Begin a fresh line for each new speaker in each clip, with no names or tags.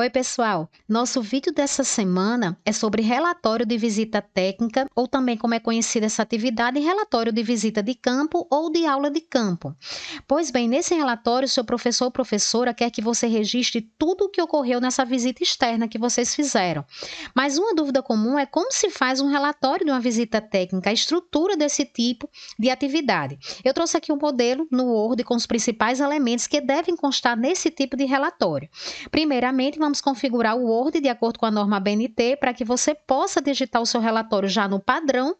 Oi, pessoal! Nosso vídeo dessa semana é sobre relatório de visita técnica, ou também como é conhecida essa atividade, relatório de visita de campo ou de aula de campo. Pois bem, nesse relatório, seu professor ou professora quer que você registre tudo o que ocorreu nessa visita externa que vocês fizeram. Mas uma dúvida comum é como se faz um relatório de uma visita técnica, a estrutura desse tipo de atividade. Eu trouxe aqui um modelo no Word com os principais elementos que devem constar nesse tipo de relatório. Primeiramente, vamos vamos configurar o Word de acordo com a norma BNT para que você possa digitar o seu relatório já no padrão.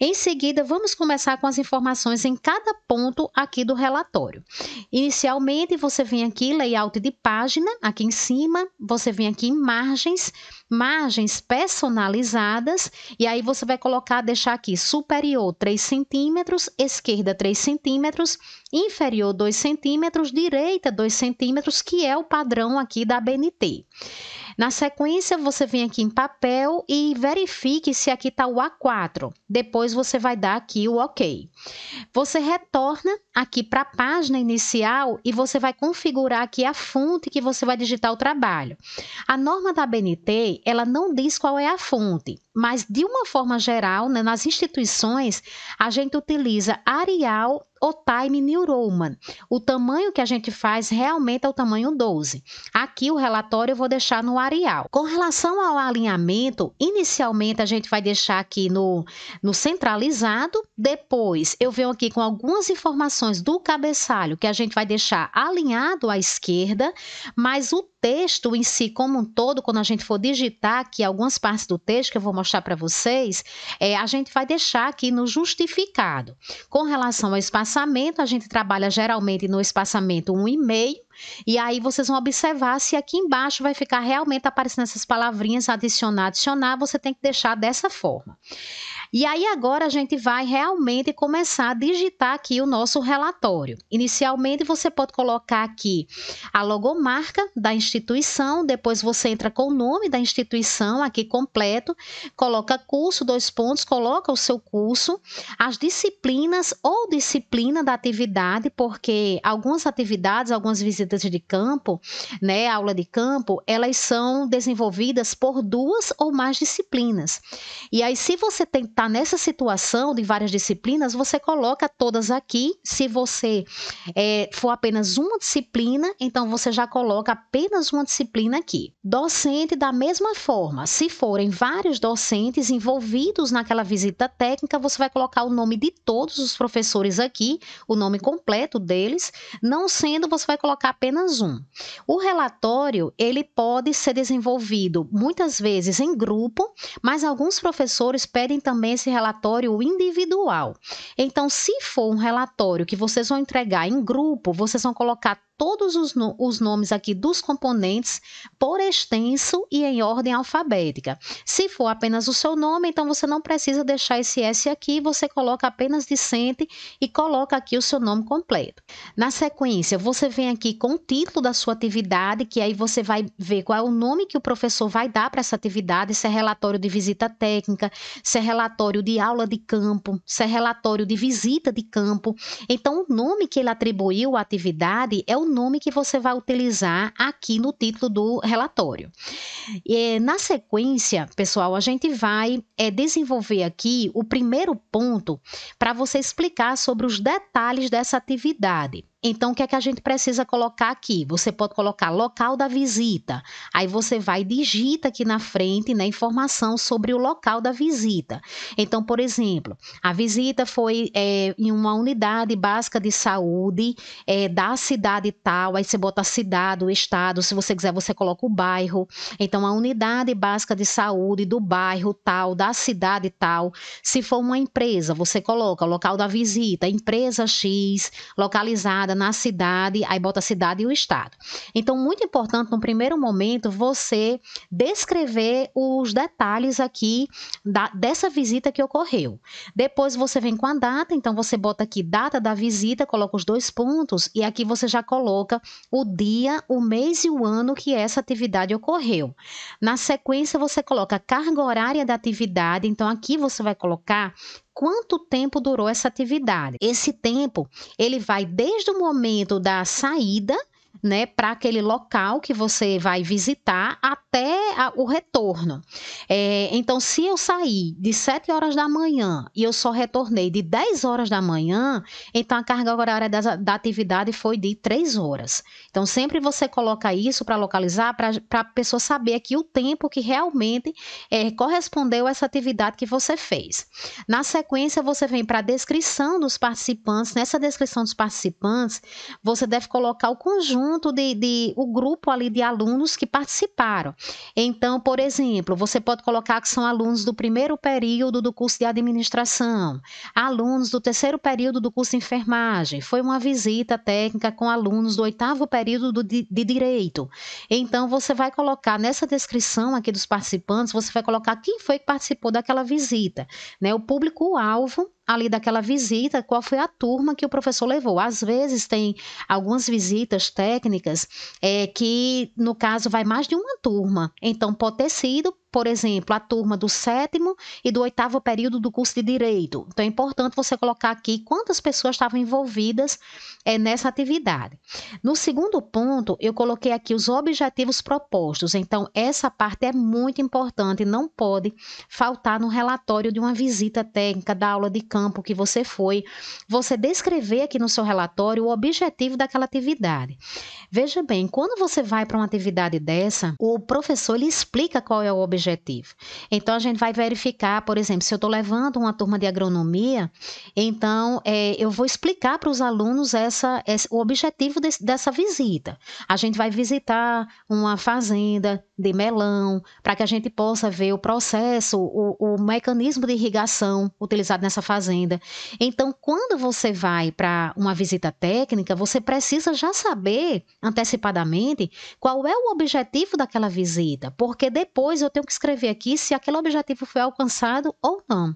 Em seguida, vamos começar com as informações em cada ponto aqui do relatório. Inicialmente, você vem aqui layout de página, aqui em cima, você vem aqui em margens, margens personalizadas, e aí você vai colocar, deixar aqui superior 3 centímetros, esquerda 3 centímetros, inferior 2 centímetros, direita 2 centímetros, que é o padrão aqui da BNT. Na sequência, você vem aqui em papel e verifique se aqui está o A4. Depois você vai dar aqui o OK. Você retorna aqui para a página inicial e você vai configurar aqui a fonte que você vai digitar o trabalho. A norma da BNT, ela não diz qual é a fonte. Mas, de uma forma geral, né, nas instituições, a gente utiliza Arial ou Time Neuroman. O tamanho que a gente faz realmente é o tamanho 12. Aqui o relatório eu vou deixar no Arial. Com relação ao alinhamento, inicialmente a gente vai deixar aqui no, no centralizado, depois eu venho aqui com algumas informações do cabeçalho que a gente vai deixar alinhado à esquerda, mas o texto em si como um todo, quando a gente for digitar aqui algumas partes do texto que eu vou mostrar para vocês, é, a gente vai deixar aqui no justificado. Com relação ao espaçamento, a gente trabalha geralmente no espaçamento 1,5. E aí vocês vão observar se aqui embaixo vai ficar realmente aparecendo essas palavrinhas adicionar, adicionar, você tem que deixar dessa forma. E aí agora a gente vai realmente começar a digitar aqui o nosso relatório. Inicialmente você pode colocar aqui a logomarca da instituição, depois você entra com o nome da instituição aqui completo, coloca curso, dois pontos, coloca o seu curso, as disciplinas ou disciplina da atividade, porque algumas atividades, algumas visitas de campo, né, aula de campo, elas são desenvolvidas por duas ou mais disciplinas. E aí se você tentar está nessa situação de várias disciplinas, você coloca todas aqui. Se você é, for apenas uma disciplina, então você já coloca apenas uma disciplina aqui. Docente, da mesma forma, se forem vários docentes envolvidos naquela visita técnica, você vai colocar o nome de todos os professores aqui, o nome completo deles, não sendo, você vai colocar apenas um. O relatório, ele pode ser desenvolvido muitas vezes em grupo, mas alguns professores pedem também esse relatório individual. Então, se for um relatório que vocês vão entregar em grupo, vocês vão colocar todos os, no os nomes aqui dos componentes por extenso e em ordem alfabética. Se for apenas o seu nome, então você não precisa deixar esse S aqui, você coloca apenas decente e coloca aqui o seu nome completo. Na sequência, você vem aqui com o título da sua atividade, que aí você vai ver qual é o nome que o professor vai dar para essa atividade, se é relatório de visita técnica, se é relatório de aula de campo, se é relatório de visita de campo. Então, o nome que ele atribuiu à atividade é o nome que você vai utilizar aqui no título do relatório. E, na sequência, pessoal, a gente vai é, desenvolver aqui o primeiro ponto para você explicar sobre os detalhes dessa atividade. Então, o que é que a gente precisa colocar aqui? Você pode colocar local da visita. Aí você vai digita aqui na frente, né, informação sobre o local da visita. Então, por exemplo, a visita foi é, em uma unidade básica de saúde é, da cidade tal. Aí você bota a cidade, o estado. Se você quiser, você coloca o bairro. Então, a unidade básica de saúde do bairro tal, da cidade tal. Se for uma empresa, você coloca o local da visita, empresa X, localizada baseada na cidade, aí bota a cidade e o estado. Então, muito importante, no primeiro momento, você descrever os detalhes aqui da, dessa visita que ocorreu. Depois você vem com a data, então você bota aqui data da visita, coloca os dois pontos, e aqui você já coloca o dia, o mês e o ano que essa atividade ocorreu. Na sequência, você coloca a carga horária da atividade, então aqui você vai colocar quanto tempo durou essa atividade. Esse tempo, ele vai desde o momento da saída né, para aquele local que você vai visitar até a, o retorno. É, então, se eu sair de 7 horas da manhã e eu só retornei de 10 horas da manhã, então a carga horária da, da atividade foi de 3 horas. Então, sempre você coloca isso para localizar, para a pessoa saber aqui o tempo que realmente é, correspondeu a essa atividade que você fez. Na sequência, você vem para a descrição dos participantes. Nessa descrição dos participantes, você deve colocar o conjunto tanto de, de o grupo ali de alunos que participaram. Então, por exemplo, você pode colocar que são alunos do primeiro período do curso de administração, alunos do terceiro período do curso de enfermagem. Foi uma visita técnica com alunos do oitavo período do, de, de direito. Então, você vai colocar nessa descrição aqui dos participantes, você vai colocar quem foi que participou daquela visita, né? O público-alvo ali daquela visita, qual foi a turma que o professor levou. Às vezes tem algumas visitas técnicas é, que, no caso, vai mais de uma turma. Então, pode ter sido por exemplo, a turma do sétimo e do oitavo período do curso de Direito. Então, é importante você colocar aqui quantas pessoas estavam envolvidas é, nessa atividade. No segundo ponto, eu coloquei aqui os objetivos propostos. Então, essa parte é muito importante, não pode faltar no relatório de uma visita técnica, da aula de campo que você foi. Você descrever aqui no seu relatório o objetivo daquela atividade. Veja bem, quando você vai para uma atividade dessa, o professor ele explica qual é o objetivo objetivo. Então, a gente vai verificar, por exemplo, se eu estou levando uma turma de agronomia, então é, eu vou explicar para os alunos essa, o objetivo dessa visita. A gente vai visitar uma fazenda de melão, para que a gente possa ver o processo, o, o mecanismo de irrigação utilizado nessa fazenda. Então, quando você vai para uma visita técnica, você precisa já saber antecipadamente qual é o objetivo daquela visita, porque depois eu tenho que escrever aqui se aquele objetivo foi alcançado ou não.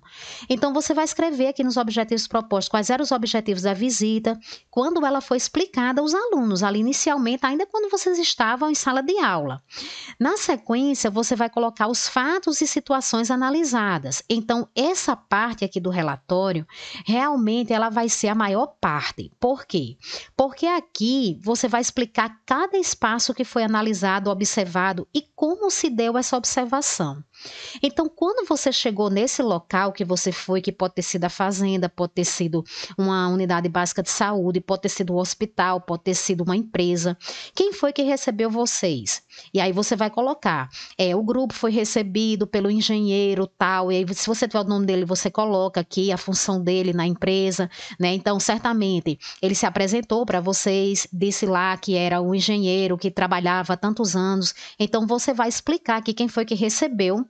Então, você vai escrever aqui nos objetivos propostos quais eram os objetivos da visita, quando ela foi explicada aos alunos, ali inicialmente, ainda quando vocês estavam em sala de aula. Na sequência, você vai colocar os fatos e situações analisadas. Então, essa parte aqui do relatório, realmente ela vai ser a maior parte. Por quê? Porque aqui você vai explicar cada espaço que foi analisado, observado e como se deu essa observação ação. Então, quando você chegou nesse local que você foi, que pode ter sido a fazenda, pode ter sido uma unidade básica de saúde, pode ter sido um hospital, pode ter sido uma empresa, quem foi que recebeu vocês? E aí você vai colocar, é, o grupo foi recebido pelo engenheiro tal, e aí se você tiver o nome dele, você coloca aqui a função dele na empresa, né? Então, certamente, ele se apresentou para vocês, disse lá que era um engenheiro que trabalhava há tantos anos, então você vai explicar que quem foi que recebeu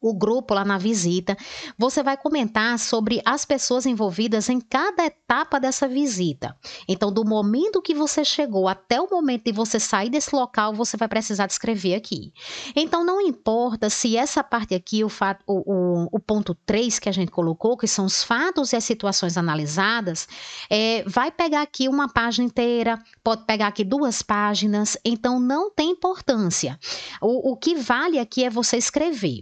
o grupo lá na visita. Você vai comentar sobre as pessoas envolvidas em cada etapa dessa visita. Então, do momento que você chegou até o momento de você sair desse local, você vai precisar descrever aqui. Então, não importa se essa parte aqui, o, fato, o, o, o ponto 3 que a gente colocou, que são os fatos e as situações analisadas, é, vai pegar aqui uma página inteira, pode pegar aqui duas páginas, então não tem importância. O, o que vale aqui é você escrever.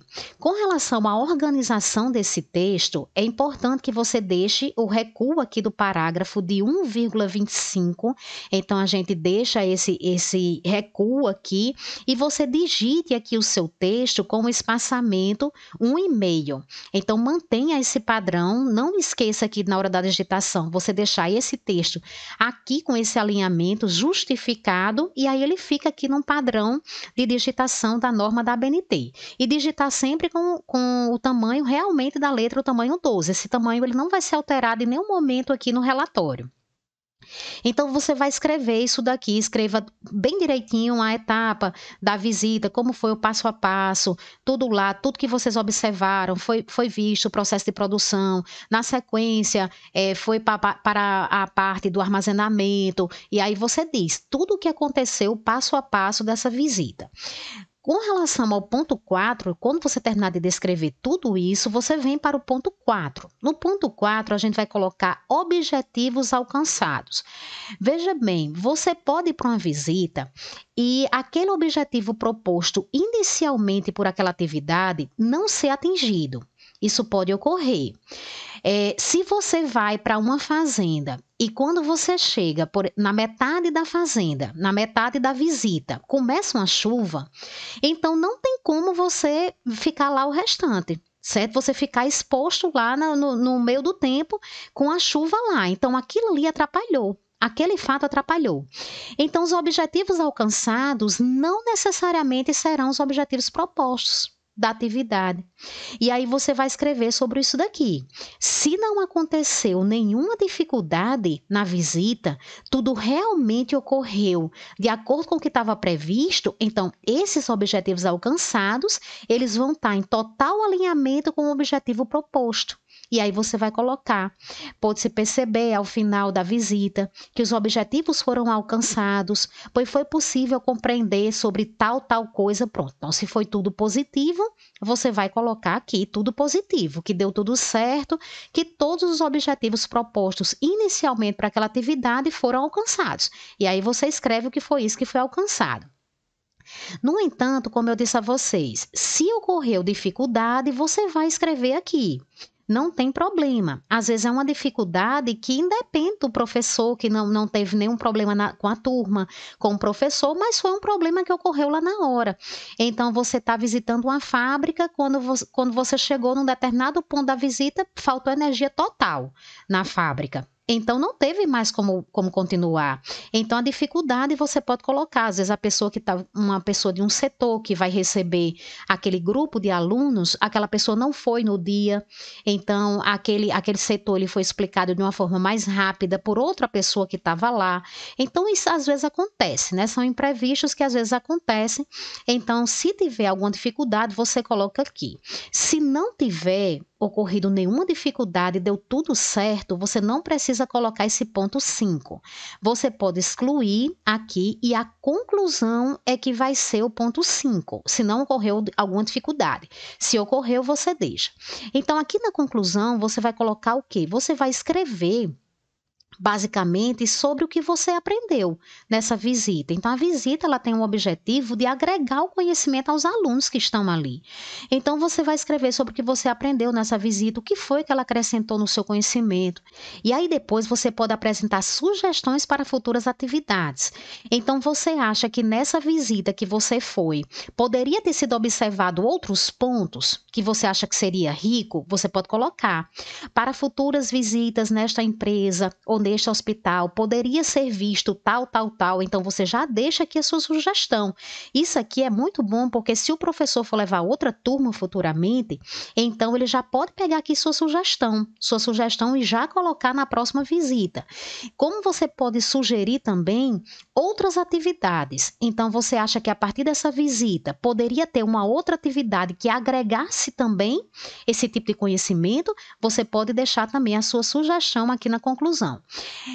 Com relação à organização desse texto, é importante que você deixe o recuo aqui do parágrafo de 1,25. Então, a gente deixa esse, esse recuo aqui e você digite aqui o seu texto com o espaçamento 1,5. Então, mantenha esse padrão. Não esqueça aqui na hora da digitação você deixar esse texto aqui com esse alinhamento justificado e aí ele fica aqui num padrão de digitação da norma da ABNT. E digitar sempre com com, com o tamanho realmente da letra, o tamanho 12. Esse tamanho ele não vai ser alterado em nenhum momento aqui no relatório. Então, você vai escrever isso daqui, escreva bem direitinho a etapa da visita, como foi o passo a passo, tudo lá, tudo que vocês observaram, foi, foi visto o processo de produção, na sequência, é, foi pa, pa, para a parte do armazenamento, e aí você diz tudo o que aconteceu passo a passo dessa visita. Com relação ao ponto 4, quando você terminar de descrever tudo isso, você vem para o ponto 4. No ponto 4, a gente vai colocar objetivos alcançados. Veja bem, você pode ir para uma visita e aquele objetivo proposto inicialmente por aquela atividade não ser atingido. Isso pode ocorrer. É, se você vai para uma fazenda e quando você chega por, na metade da fazenda, na metade da visita, começa uma chuva, então não tem como você ficar lá o restante certo? Você ficar exposto lá no, no, meio do tempo com a chuva lá. Então, aquilo ali atrapalhou. Aquele fato atrapalhou. Então, os objetivos alcançados não necessariamente serão os objetivos propostos da atividade. E aí você vai escrever sobre isso daqui. Se não aconteceu nenhuma dificuldade na visita, tudo realmente ocorreu de acordo com o que estava previsto, então esses objetivos alcançados, eles vão estar tá em total alinhamento com o objetivo proposto. E aí você vai colocar. Pode-se perceber ao final da visita que os objetivos foram alcançados, pois foi possível compreender sobre tal, tal coisa. Pronto. Então, se foi tudo positivo, você vai colocar aqui tudo positivo, que deu tudo certo, que todos os objetivos propostos inicialmente para aquela atividade foram alcançados. E aí você escreve o que foi isso que foi alcançado. No entanto, como eu disse a vocês, se ocorreu dificuldade, você vai escrever aqui não tem problema. Às vezes é uma dificuldade que independe do professor, que não, não teve nenhum problema na, com a turma, com o professor, mas foi um problema que ocorreu lá na hora. Então, você está visitando uma fábrica, quando quando você chegou num determinado ponto da visita, faltou energia total na fábrica. Então não teve mais como, como continuar. Então a dificuldade você pode colocar, às vezes a pessoa que está, uma pessoa de um setor que vai receber aquele grupo de alunos, aquela pessoa não foi no dia, então aquele, aquele setor ele foi explicado de uma forma mais rápida por outra pessoa que estava lá. Então isso às vezes acontece, né? São imprevistos que às vezes acontecem. Então se tiver alguma dificuldade, você coloca aqui. Se não tiver ocorrido nenhuma dificuldade, deu tudo certo, você não precisa precisa colocar esse ponto 5. Você pode excluir aqui e a conclusão é que vai ser o ponto 5, se não ocorreu alguma dificuldade. Se ocorreu, você deixa. Então, aqui na conclusão, você vai colocar o quê? Você vai escrever basicamente sobre o que você aprendeu nessa visita. Então a visita ela tem o objetivo de agregar o conhecimento aos alunos que estão ali. Então você vai escrever sobre o que você aprendeu nessa visita, o que foi que ela acrescentou no seu conhecimento. E aí depois você pode apresentar sugestões para futuras atividades. Então você acha que nessa visita que você foi, poderia ter sido observado outros pontos que você acha que seria rico? Você pode colocar para futuras visitas nesta empresa ou neste hospital poderia ser visto tal, tal, tal. Então você já deixa aqui a sua sugestão. Isso aqui é muito bom porque se o professor for levar outra turma futuramente, então ele já pode pegar aqui sua sugestão, sua sugestão e já colocar na próxima visita. Como você pode sugerir também outras atividades? Então você acha que a partir dessa visita poderia ter uma outra atividade que agregasse também esse tipo de conhecimento? Você pode deixar também a sua sugestão aqui na conclusão.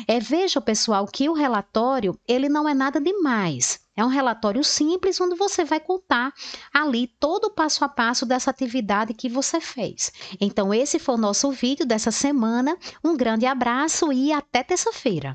É, veja, pessoal, que o relatório ele não é nada demais. É um relatório simples onde você vai contar ali todo o passo a passo dessa atividade que você fez. Então, esse foi o nosso vídeo dessa semana. Um grande abraço e até terça-feira.